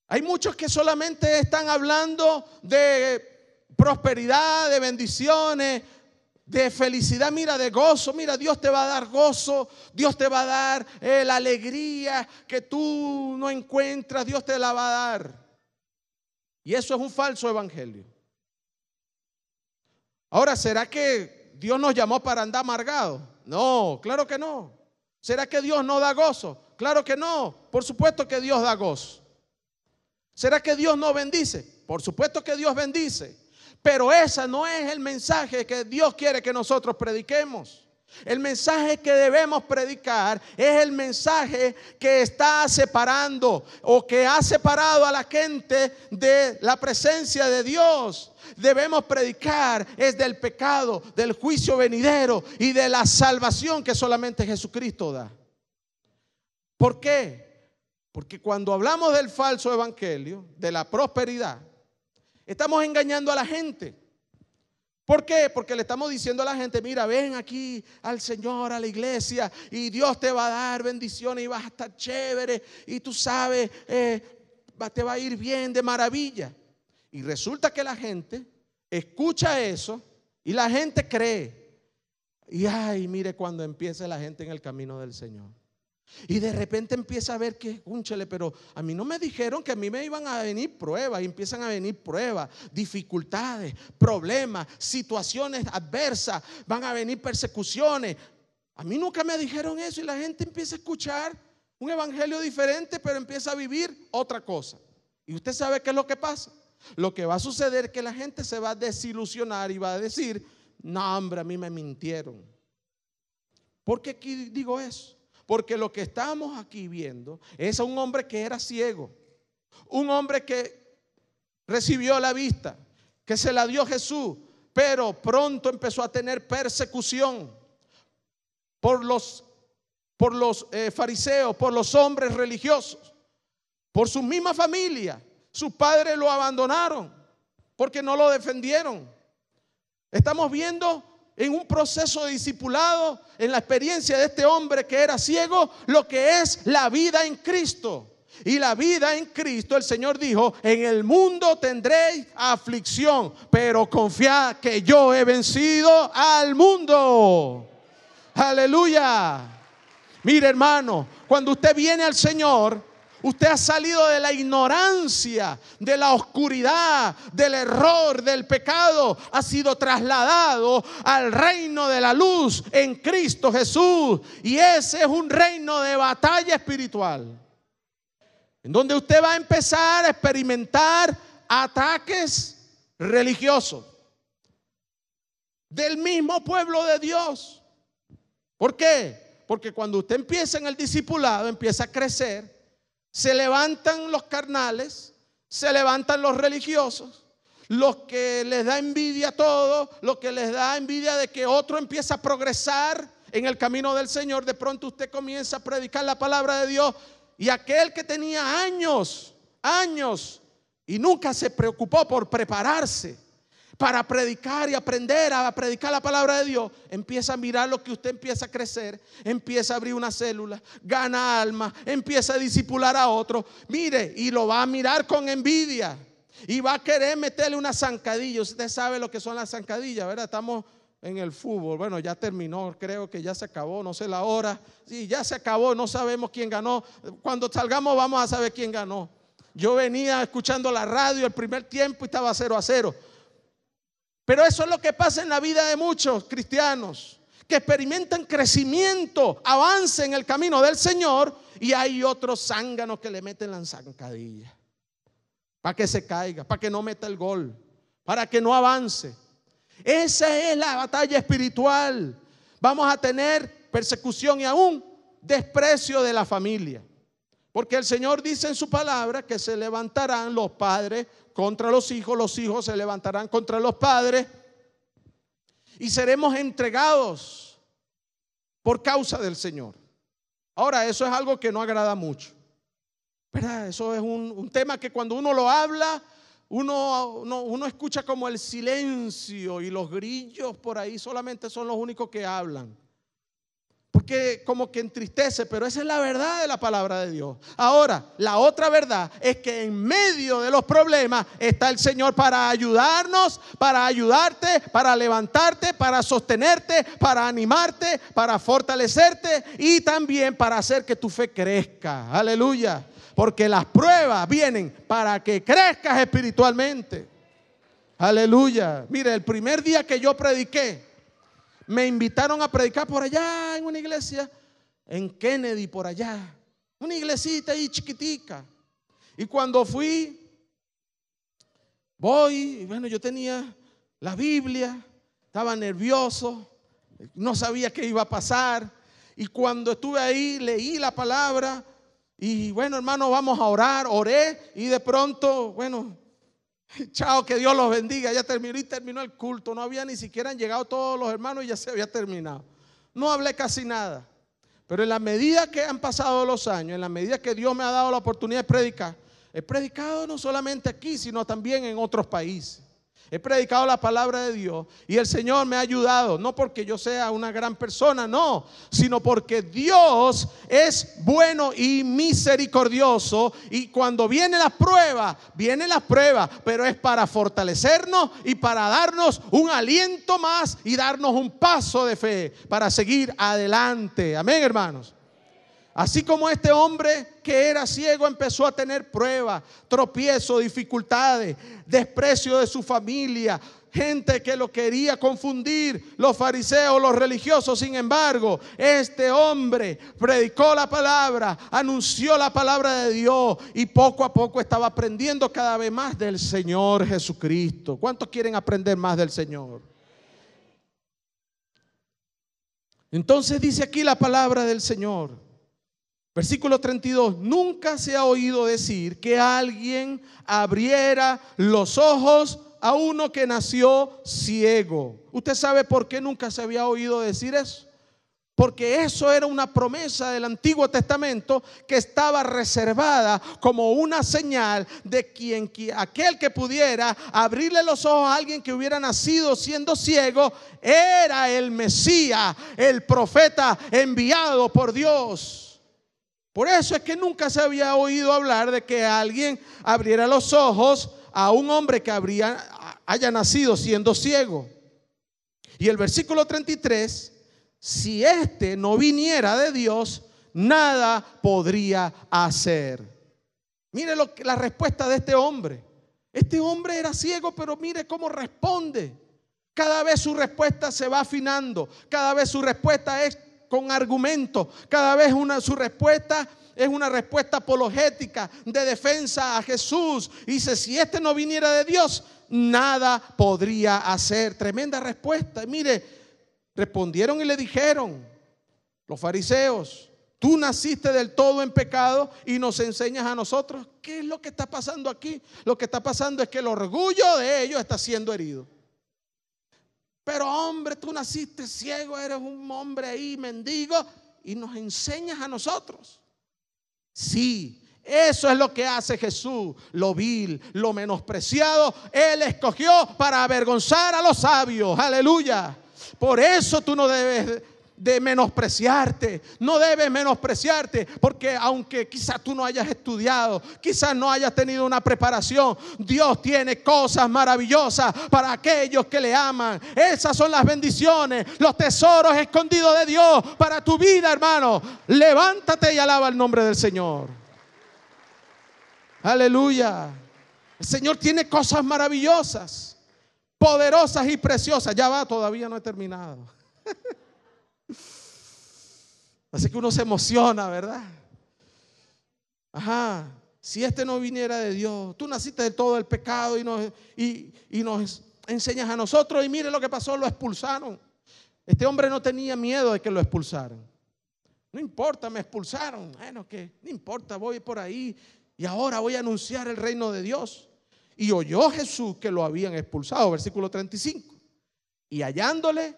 Hay muchos que solamente están hablando de prosperidad, de bendiciones, de felicidad, mira, de gozo. Mira, Dios te va a dar gozo, Dios te va a dar eh, la alegría que tú no encuentras, Dios te la va a dar. Y eso es un falso evangelio. Ahora, ¿será que Dios nos llamó para andar amargado No, claro que no. ¿Será que Dios no da gozo? Claro que no. Por supuesto que Dios da gozo. ¿Será que Dios no bendice? Por supuesto que Dios bendice. Pero ese no es el mensaje que Dios quiere que nosotros prediquemos. El mensaje que debemos predicar es el mensaje que está separando o que ha separado a la gente de la presencia de Dios. Debemos predicar es del pecado, del juicio venidero y de la salvación que solamente Jesucristo da. ¿Por qué? Porque cuando hablamos del falso evangelio, de la prosperidad, estamos engañando a la gente. ¿Por qué? Porque le estamos diciendo a la gente, mira, ven aquí al Señor, a la iglesia, y Dios te va a dar bendiciones y vas a estar chévere, y tú sabes, eh, te va a ir bien de maravilla. Y resulta que la gente escucha eso y la gente cree. Y ay, mire cuando empiece la gente en el camino del Señor. Y de repente empieza a ver que, escúchale pero a mí no me dijeron que a mí me iban a venir pruebas, y empiezan a venir pruebas, dificultades, problemas, situaciones adversas, van a venir persecuciones. A mí nunca me dijeron eso y la gente empieza a escuchar un evangelio diferente, pero empieza a vivir otra cosa. Y usted sabe qué es lo que pasa. Lo que va a suceder es que la gente se va a desilusionar y va a decir, no, hombre, a mí me mintieron. ¿Por qué aquí digo eso? Porque lo que estamos aquí viendo es a un hombre que era ciego, un hombre que recibió la vista, que se la dio Jesús, pero pronto empezó a tener persecución por los, por los eh, fariseos, por los hombres religiosos, por su misma familia. Sus padres lo abandonaron porque no lo defendieron. Estamos viendo en un proceso de discipulado, en la experiencia de este hombre que era ciego, lo que es la vida en Cristo. Y la vida en Cristo, el Señor dijo, en el mundo tendréis aflicción, pero confiad que yo he vencido al mundo. Aleluya. Mire hermano, cuando usted viene al Señor, Usted ha salido de la ignorancia, de la oscuridad, del error, del pecado. Ha sido trasladado al reino de la luz en Cristo Jesús. Y ese es un reino de batalla espiritual. En donde usted va a empezar a experimentar ataques religiosos del mismo pueblo de Dios. ¿Por qué? Porque cuando usted empieza en el discipulado, empieza a crecer se levantan los carnales, se levantan los religiosos, los que les da envidia a todo, los que les da envidia de que otro empieza a progresar en el camino del Señor, de pronto usted comienza a predicar la palabra de Dios y aquel que tenía años, años, y nunca se preocupó por prepararse, para predicar y aprender a predicar la palabra de Dios, empieza a mirar lo que usted empieza a crecer, empieza a abrir una célula, gana alma, empieza a disipular a otro. Mire, y lo va a mirar con envidia y va a querer meterle una zancadilla. Usted sabe lo que son las zancadillas, ¿verdad? Estamos en el fútbol. Bueno, ya terminó, creo que ya se acabó, no sé la hora. Sí, ya se acabó, no sabemos quién ganó. Cuando salgamos vamos a saber quién ganó. Yo venía escuchando la radio el primer tiempo y estaba 0 a 0. Pero eso es lo que pasa en la vida de muchos cristianos que experimentan crecimiento, avance en el camino del Señor y hay otros zánganos que le meten la zancadilla para que se caiga, para que no meta el gol, para que no avance. Esa es la batalla espiritual. Vamos a tener persecución y aún desprecio de la familia. Porque el Señor dice en su palabra que se levantarán los padres contra los hijos, los hijos se levantarán contra los padres y seremos entregados por causa del Señor. Ahora, eso es algo que no agrada mucho. Eso es un, tema que cuando uno lo habla, uno, uno, uno escucha como el silencio y los grillos por ahí solamente son los únicos que hablan. Porque como que entristece, pero esa es la verdad de la palabra de Dios. Ahora, la otra verdad es que en medio de los problemas está el Señor para ayudarnos, para ayudarte, para levantarte, para sostenerte, para animarte, para fortalecerte y también para hacer que tu fe crezca. Aleluya. Porque las pruebas vienen para que crezcas espiritualmente. Aleluya. Mire, el primer día que yo prediqué, me invitaron a predicar por allá en una iglesia, en Kennedy, por allá. Una iglesita ahí chiquitica. Y cuando fui, voy, y bueno, yo tenía la Biblia, estaba nervioso, no sabía qué iba a pasar. Y cuando estuve ahí, leí la palabra. Y bueno, hermano, vamos a orar. Oré y de pronto, bueno, Chao, que Dios los bendiga. Ya terminó y terminó el culto. No había ni siquiera llegado todos los hermanos y ya se había terminado. No hablé casi nada. Pero en la medida que han pasado los años, en la medida que Dios me ha dado la oportunidad de predicar, he predicado no solamente aquí, sino también en otros países. He predicado la palabra de Dios y el Señor me ha ayudado, no porque yo sea una gran persona, no, sino porque Dios es bueno y misericordioso y cuando viene la prueba, viene la prueba, pero es para fortalecernos y para darnos un aliento más y darnos un paso de fe para seguir adelante. Amén, hermanos. Así como este hombre que era ciego empezó a tener pruebas, tropiezos, dificultades, desprecio de su familia, gente que lo quería confundir, los fariseos, los religiosos. Sin embargo, este hombre predicó la palabra, anunció la palabra de Dios y poco a poco estaba aprendiendo cada vez más del Señor Jesucristo. ¿Cuántos quieren aprender más del Señor? Entonces dice aquí la palabra del Señor. Versículo 32, nunca se ha oído decir que alguien abriera los ojos a uno que nació ciego. ¿Usted sabe por qué nunca se había oído decir eso? Porque eso era una promesa del Antiguo Testamento que estaba reservada como una señal de quien aquel que pudiera abrirle los ojos a alguien que hubiera nacido siendo ciego era el Mesías, el profeta enviado por Dios. Por eso es que nunca se había oído hablar de que alguien abriera los ojos a un hombre que haya nacido siendo ciego. Y el versículo 33, si este no viniera de Dios, nada podría hacer. Mire la respuesta de este hombre. Este hombre era ciego, pero mire cómo responde. Cada vez su respuesta se va afinando. Cada vez su respuesta es con argumento, Cada vez una, su respuesta es una respuesta apologética de defensa a Jesús. Dice, si este no viniera de Dios, nada podría hacer. Tremenda respuesta. mire, respondieron y le dijeron los fariseos, tú naciste del todo en pecado y nos enseñas a nosotros. ¿Qué es lo que está pasando aquí? Lo que está pasando es que el orgullo de ellos está siendo herido. Pero hombre, tú naciste ciego, eres un hombre ahí mendigo y nos enseñas a nosotros. Sí, eso es lo que hace Jesús, lo vil, lo menospreciado. Él escogió para avergonzar a los sabios. Aleluya. Por eso tú no debes de menospreciarte. No debes menospreciarte porque aunque quizás tú no hayas estudiado, quizás no hayas tenido una preparación, Dios tiene cosas maravillosas para aquellos que le aman. Esas son las bendiciones, los tesoros escondidos de Dios para tu vida, hermano. Levántate y alaba el nombre del Señor. Aleluya. El Señor tiene cosas maravillosas, poderosas y preciosas. Ya va, todavía no he terminado. Así que uno se emociona, ¿verdad? Ajá, si este no viniera de Dios, tú naciste de todo el pecado y nos, y, nos enseñas a nosotros y mire lo que pasó, lo expulsaron. Este hombre no tenía miedo de que lo expulsaran. No importa, me expulsaron. Bueno, qué, no importa, voy por ahí y ahora voy a anunciar el reino de Dios. Y oyó Jesús que lo habían expulsado, versículo 35. Y hallándole,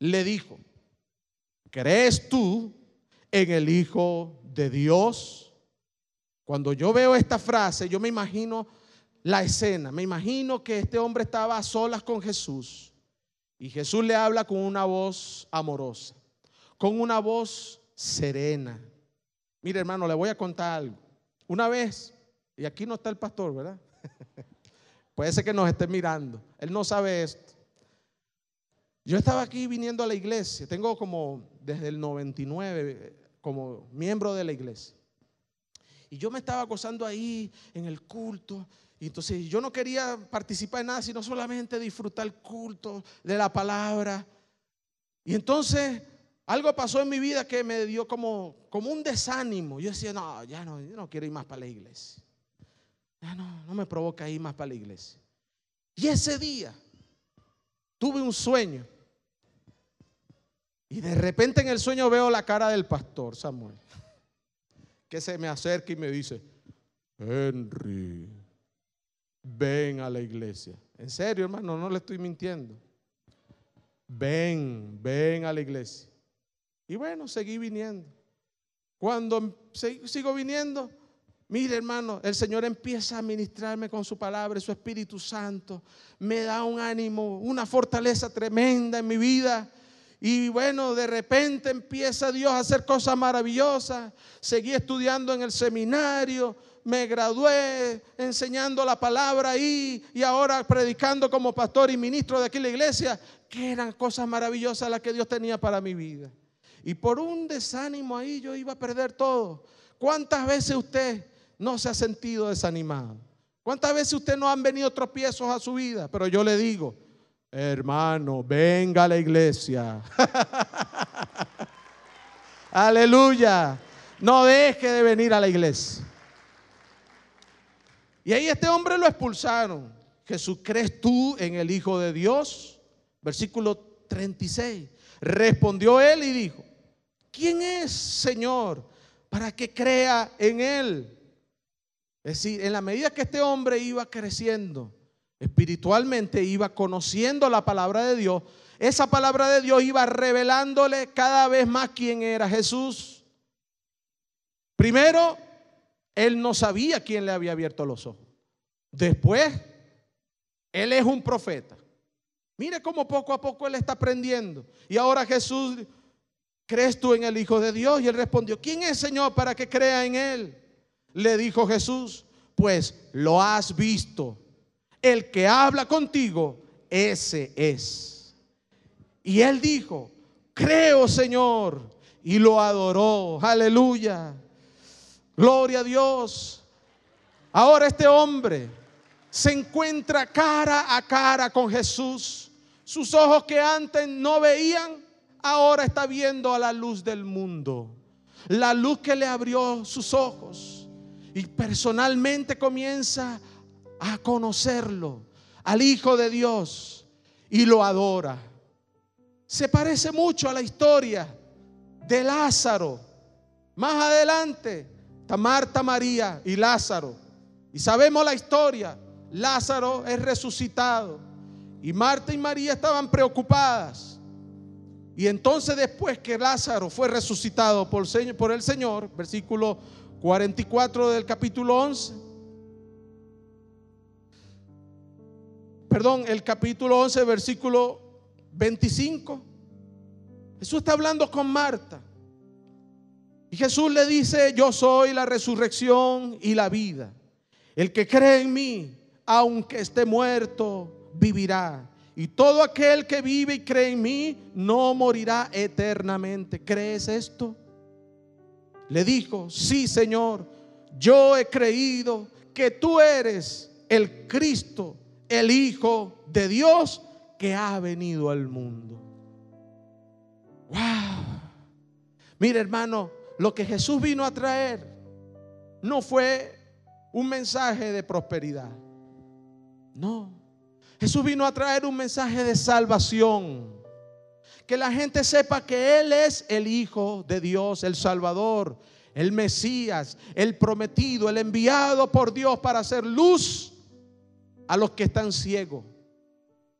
le dijo, ¿Crees tú en el Hijo de Dios? Cuando yo veo esta frase, yo me imagino la escena, me imagino que este hombre estaba a solas con Jesús y Jesús le habla con una voz amorosa, con una voz serena. Mire hermano, le voy a contar algo. Una vez, y aquí no está el pastor, ¿verdad? Puede ser que nos esté mirando, él no sabe esto. Yo estaba aquí viniendo a la iglesia, tengo como desde el 99 eh, como miembro de la iglesia. Y yo me estaba gozando ahí en el culto. Y entonces yo no quería participar en nada, sino solamente disfrutar el culto de la palabra. Y entonces algo pasó en mi vida que me dio como, como un desánimo. Yo decía, no, ya no, no quiero ir más para la iglesia. Ya no, no me provoca ir más para la iglesia. Y ese día tuve un sueño y de repente en el sueño veo la cara del pastor Samuel, que se me acerca y me dice, Henry, ven a la iglesia. En serio, hermano, no le estoy mintiendo. Ven, ven a la iglesia. Y bueno, seguí viniendo. Cuando sigo viniendo, Mire, hermano, el Señor empieza a ministrarme con su palabra su Espíritu Santo. Me da un ánimo, una fortaleza tremenda en mi vida. Y bueno, de repente empieza Dios a hacer cosas maravillosas. Seguí estudiando en el seminario, me gradué enseñando la palabra ahí y ahora predicando como pastor y ministro de aquí la iglesia, que eran cosas maravillosas las que Dios tenía para mi vida. Y por un desánimo ahí yo iba a perder todo. ¿Cuántas veces usted no se ha sentido desanimado? ¿Cuántas veces usted no han venido tropiezos a su vida? Pero yo le digo, Hermano, venga a la iglesia. Aleluya. No deje de venir a la iglesia. Y ahí este hombre lo expulsaron. Jesús, ¿crees tú en el Hijo de Dios? Versículo 36. Respondió él y dijo, ¿quién es, Señor, para que crea en él? Es decir, en la medida que este hombre iba creciendo, Espiritualmente iba conociendo la palabra de Dios. Esa palabra de Dios iba revelándole cada vez más quién era Jesús. Primero, él no sabía quién le había abierto los ojos. Después, él es un profeta. Mire cómo poco a poco él está aprendiendo. Y ahora Jesús, ¿crees tú en el Hijo de Dios? Y él respondió, ¿quién es Señor para que crea en él? Le dijo Jesús, pues lo has visto el que habla contigo, ese es. Y él dijo, creo Señor. Y lo adoró. Aleluya. Gloria a Dios. Ahora este hombre se encuentra cara a cara con Jesús. Sus ojos que antes no veían, ahora está viendo a la luz del mundo. La luz que le abrió sus ojos. Y personalmente comienza a conocerlo, al Hijo de Dios, y lo adora. Se parece mucho a la historia de Lázaro. Más adelante, Está Marta, María y Lázaro. Y sabemos la historia. Lázaro es resucitado. Y Marta y María estaban preocupadas. Y entonces después que Lázaro fue resucitado por, el Señor, versículo 44 del capítulo 11, perdón, el capítulo 11, versículo 25. Jesús está hablando con Marta. Y Jesús le dice, yo soy la resurrección y la vida. El que cree en mí, aunque esté muerto, vivirá. Y todo aquel que vive y cree en mí, no morirá eternamente. ¿Crees esto? Le dijo, sí Señor, yo he creído que tú eres el Cristo, el Hijo de Dios que ha venido al mundo. ¡Wow! Mire, hermano, lo que Jesús vino a traer no fue un mensaje de prosperidad. No. Jesús vino a traer un mensaje de salvación. Que la gente sepa que Él es el Hijo de Dios, el Salvador, el Mesías, el prometido, el enviado por Dios para hacer luz a los que están ciegos,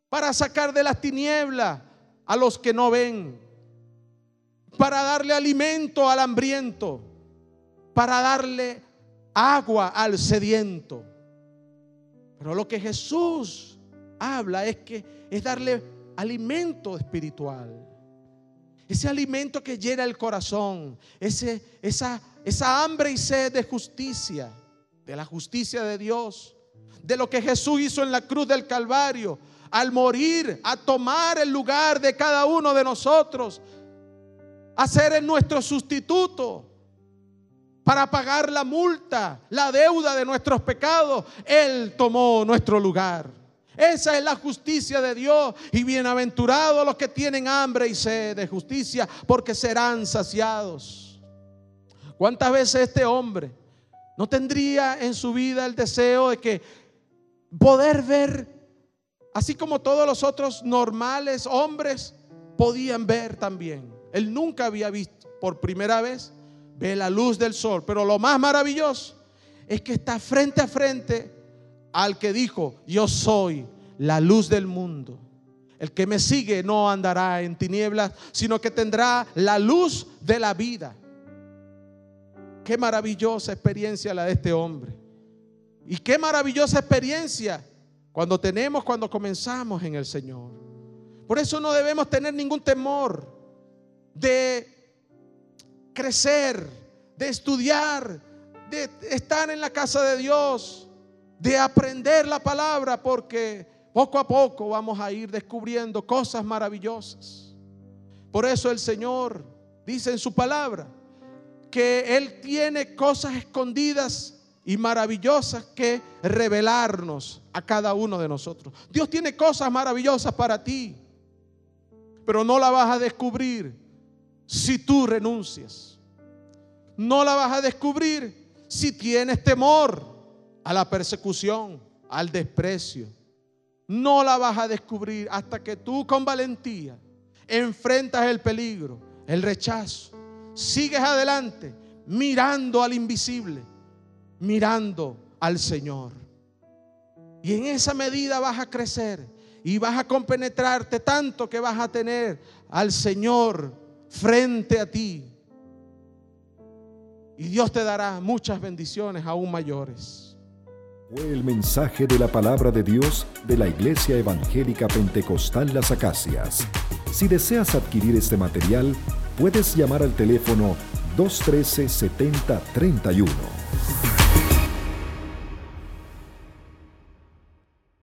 para sacar de las tinieblas a los que no ven, para darle alimento al hambriento, para darle agua al sediento. Pero lo que Jesús habla es que es darle alimento espiritual. Ese alimento que llena el corazón, ese, esa, esa hambre y sed de justicia, de la justicia de Dios, de lo que Jesús hizo en la cruz del Calvario, al morir, a tomar el lugar de cada uno de nosotros, a ser nuestro sustituto para pagar la multa, la deuda de nuestros pecados. Él tomó nuestro lugar. Esa es la justicia de Dios. Y bienaventurados los que tienen hambre y sed de justicia, porque serán saciados. ¿Cuántas veces este hombre no tendría en su vida el deseo de que poder ver, así como todos los otros normales hombres podían ver también. Él nunca había visto, por primera vez, ve la luz del sol. Pero lo más maravilloso es que está frente a frente al que dijo, yo soy la luz del mundo. El que me sigue no andará en tinieblas, sino que tendrá la luz de la vida. Qué maravillosa experiencia la de este hombre. Y qué maravillosa experiencia cuando tenemos, cuando comenzamos en el Señor. Por eso no debemos tener ningún temor de crecer, de estudiar, de estar en la casa de Dios, de aprender la palabra, porque poco a poco vamos a ir descubriendo cosas maravillosas. Por eso el Señor dice en su palabra que Él tiene cosas escondidas y maravillosas que revelarnos a cada uno de nosotros. Dios tiene cosas maravillosas para ti, pero no la vas a descubrir si tú renuncias. No la vas a descubrir si tienes temor a la persecución, al desprecio. No la vas a descubrir hasta que tú con valentía enfrentas el peligro, el rechazo. Sigues adelante mirando al invisible mirando al Señor. Y en esa medida vas a crecer y vas a compenetrarte tanto que vas a tener al Señor frente a ti. Y Dios te dará muchas bendiciones aún mayores. Fue el mensaje de la palabra de Dios de la Iglesia Evangélica Pentecostal Las Acacias. Si deseas adquirir este material, puedes llamar al teléfono 213 7031.